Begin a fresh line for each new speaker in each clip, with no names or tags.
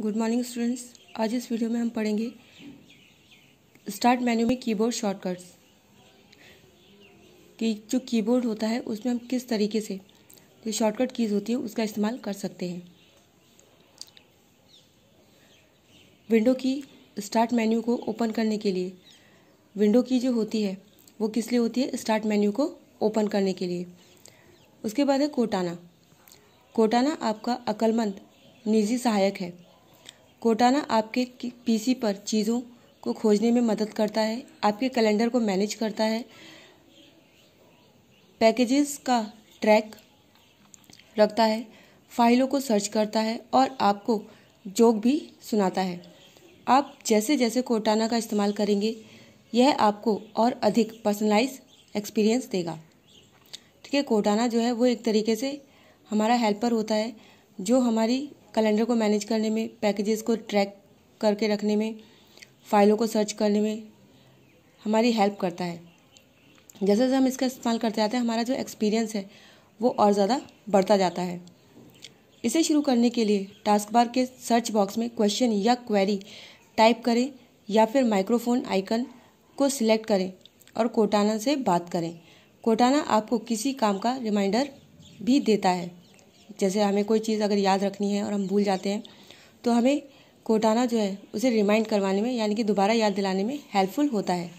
good morning students आज इस video में हम पढ़ेंगे स्टार्ट मेन्यू में कीबोर्ड शॉर्टकट्स कि जो कीबोर्ड होता है उसमें हम किस तरीके से जो शॉर्टकट कीज़ होती है उसका इस्तेमाल कर सकते हैं विंडो की स्टार्ट मेन्यू को ओपन करने के लिए विंडो की जो होती है वो किस लिए होती है स्टार्ट मेन्यू को ओपन करने के लिए उसके बाद है कोटाना कोटाना आपका अक्लमंद निजी सहायक है कोटाना आपके पीसी पर चीज़ों को खोजने में मदद करता है आपके कैलेंडर को मैनेज करता है पैकेजेस का ट्रैक रखता है फाइलों को सर्च करता है और आपको जोक भी सुनाता है आप जैसे जैसे कोटाना का इस्तेमाल करेंगे यह आपको और अधिक पर्सनलाइज एक्सपीरियंस देगा ठीक है कोटाना जो है वो एक तरीके से हमारा हेल्पर होता है जो हमारी कैलेंडर को मैनेज करने में पैकेजेस को ट्रैक करके रखने में फाइलों को सर्च करने में हमारी हेल्प करता है जैसे जैसे हम इसका इस्तेमाल करते जाते हैं हमारा जो एक्सपीरियंस है वो और ज़्यादा बढ़ता जाता है इसे शुरू करने के लिए टास्क बार के सर्च बॉक्स में क्वेश्चन या क्वेरी टाइप करें या फिर माइक्रोफोन आइकन को सिलेक्ट करें और कोटाना से बात करें कोटाना आपको किसी काम का रिमाइंडर भी देता है जैसे हमें कोई चीज़ अगर याद रखनी है और हम भूल जाते हैं तो हमें कोटाना जो है उसे रिमाइंड करवाने में यानी कि दोबारा याद दिलाने में हेल्पफुल होता है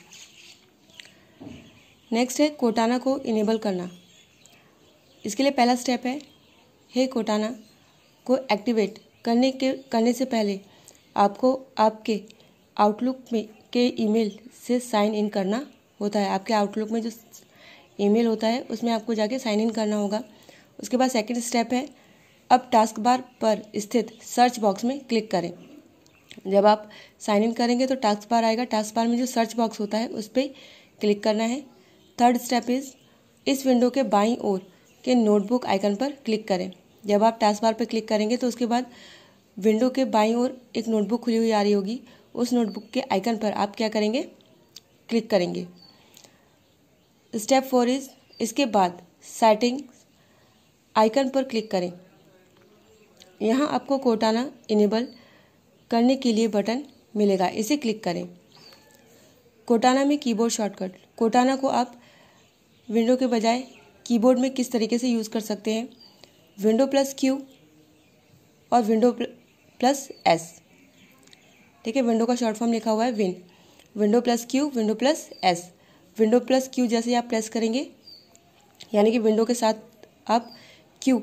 नेक्स्ट है कोटाना को इनेबल करना इसके लिए पहला स्टेप है हे कोटाना को एक्टिवेट करने के करने से पहले आपको आपके आउटलुक में के ईमेल से साइन इन करना होता है आपके आउटलुक में जो ईमेल होता है उसमें आपको जाके साइन इन करना होगा उसके बाद सेकेंड स्टेप है अब टास्क बार पर स्थित सर्च बॉक्स में क्लिक करें जब आप साइन इन करेंगे तो टास्क बार आएगा टास्क बार में जो सर्च बॉक्स होता है उस पर क्लिक करना है थर्ड स्टेप इज़ इस विंडो के बाई ओर के नोटबुक आइकन पर क्लिक करें जब आप टास्क बार पर क्लिक करेंगे तो उसके बाद विंडो के बाई ओर एक नोटबुक खुली हुई आ रही होगी उस नोटबुक के आइकन पर आप क्या करेंगे क्लिक करेंगे स्टेप फोर इज इसके बाद सेटिंग आइकन पर क्लिक करें यहाँ आपको कोटाना इनेबल करने के लिए बटन मिलेगा इसे क्लिक करें कोटाना में कीबोर्ड शॉर्टकट कोटाना को आप विंडो के बजाय कीबोर्ड में किस तरीके से यूज़ कर सकते हैं विंडो प्लस क्यू और विंडो प्लस एस ठीक है विंडो का शॉर्ट फॉर्म लिखा हुआ है win window plus Q window plus S window plus Q जैसे आप प्रेस करेंगे यानी कि विंडो के साथ आप क्यू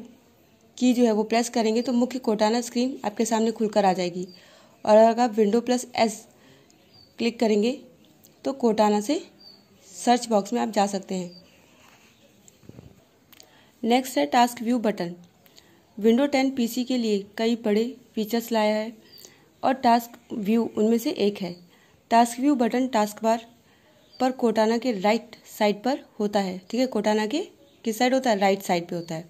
की जो है वो प्रेस करेंगे तो मुख्य कोटाना स्क्रीन आपके सामने खुलकर आ जाएगी और अगर आप विंडो प्लस एस क्लिक करेंगे तो कोटाना से सर्च बॉक्स में आप जा सकते हैं नेक्स्ट है task view button window 10 PC के लिए कई बड़े फीचर्स लाया है और टास्क व्यू उनमें से एक है task view button task bar पर कोटाना के राइट साइड पर होता है ठीक है कोटाना के किस साइड होता है राइट साइड पे होता है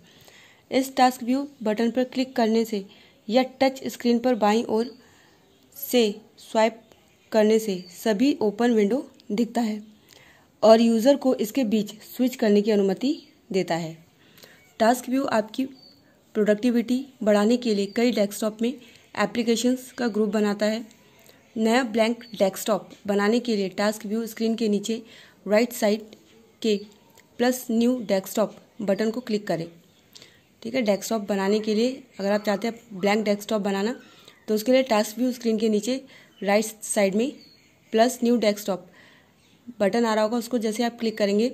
इस टास्क व्यू बटन पर क्लिक करने से या टच स्क्रीन पर बाईं ओर से स्वाइप करने से सभी ओपन विंडो दिखता है और यूज़र को इसके बीच स्विच करने की अनुमति देता है टास्क व्यू आपकी प्रोडक्टिविटी बढ़ाने के लिए कई डेस्कटॉप में एप्लीकेशंस का ग्रुप बनाता है नया ब्लैंक डेस्कटॉप बनाने के लिए टास्क व्यू स्क्रीन के नीचे राइट साइड के प्लस न्यू डेस्कटॉप बटन को क्लिक करें ठीक है डेस्कटॉप बनाने के लिए अगर आप चाहते हैं ब्लैंक डेस्कटॉप बनाना तो उसके लिए टास्क व्यू स्क्रीन के नीचे राइट साइड में प्लस न्यू डेस्कटॉप बटन आ रहा होगा उसको जैसे आप क्लिक करेंगे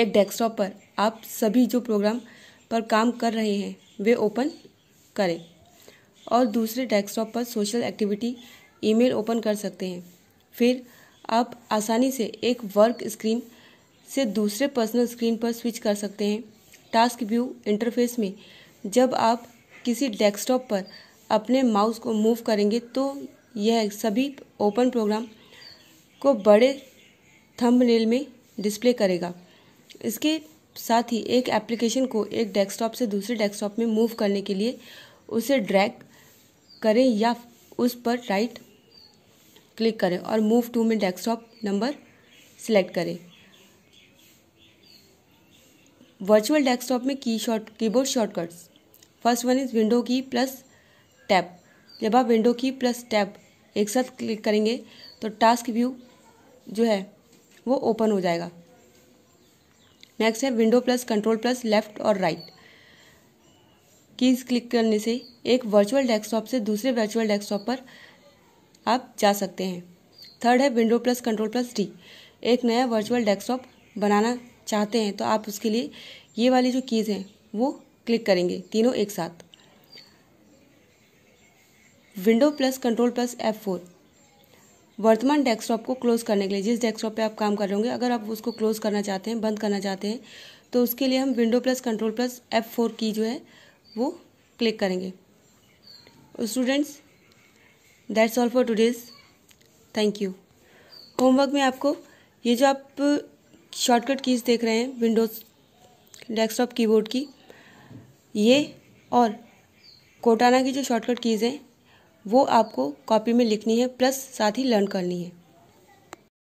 एक डेस्कटॉप पर आप सभी जो प्रोग्राम पर काम कर रहे हैं वे ओपन करें और दूसरे डेस्कटॉप पर सोशल एक्टिविटी ईमेल ओपन कर सकते हैं फिर आप आसानी से एक वर्क स्क्रीन से दूसरे पर्सनल स्क्रीन पर स्विच कर सकते हैं टास्क व्यू इंटरफेस में जब आप किसी डेस्कटॉप पर अपने माउस को मूव करेंगे तो यह सभी ओपन प्रोग्राम को बड़े थंबनेल में डिस्प्ले करेगा इसके साथ ही एक एप्लीकेशन को एक डेस्कटॉप से दूसरे डेस्कटॉप में मूव करने के लिए उसे ड्रैग करें या उस पर राइट क्लिक करें और मूव टू में डेस्कटॉप नंबर सिलेक्ट करें वर्चुअल डेस्कटॉप में की short keyboard shortcuts first one is window key plus tap जब आप विंडो की प्लस टैप एक साथ क्लिक करेंगे तो टास्क व्यू जो है वो ओपन हो जाएगा नेक्स्ट है window plus control plus left और राइट कीज़ क्लिक करने से एक वर्चुअल डेस्कटॉप से दूसरे वर्चुअल डेस्कटॉप पर आप जा सकते हैं थर्ड है window plus control plus D एक नया वर्चुअल डेस्कटॉप बनाना चाहते हैं तो आप उसके लिए ये वाली जो कीज़ हैं वो क्लिक करेंगे तीनों एक साथ window plus control plus F four वर्तमान डेस्कटॉप को क्लोज़ करने के लिए जिस डेस्कटॉप पे आप काम कर रहे होंगे अगर आप उसको क्लोज़ करना चाहते हैं बंद करना चाहते हैं तो उसके लिए हम window plus control plus F four की जो है वो क्लिक करेंगे students that's all for today's thank you homework में आपको ये जो आप शॉर्टकट कीज़ देख रहे हैं विंडोज़ डेस्कटॉप कीबोर्ड की ये और कोटाना की जो शॉर्टकट कीज़ हैं वो आपको कॉपी में लिखनी है प्लस साथ ही लर्न करनी है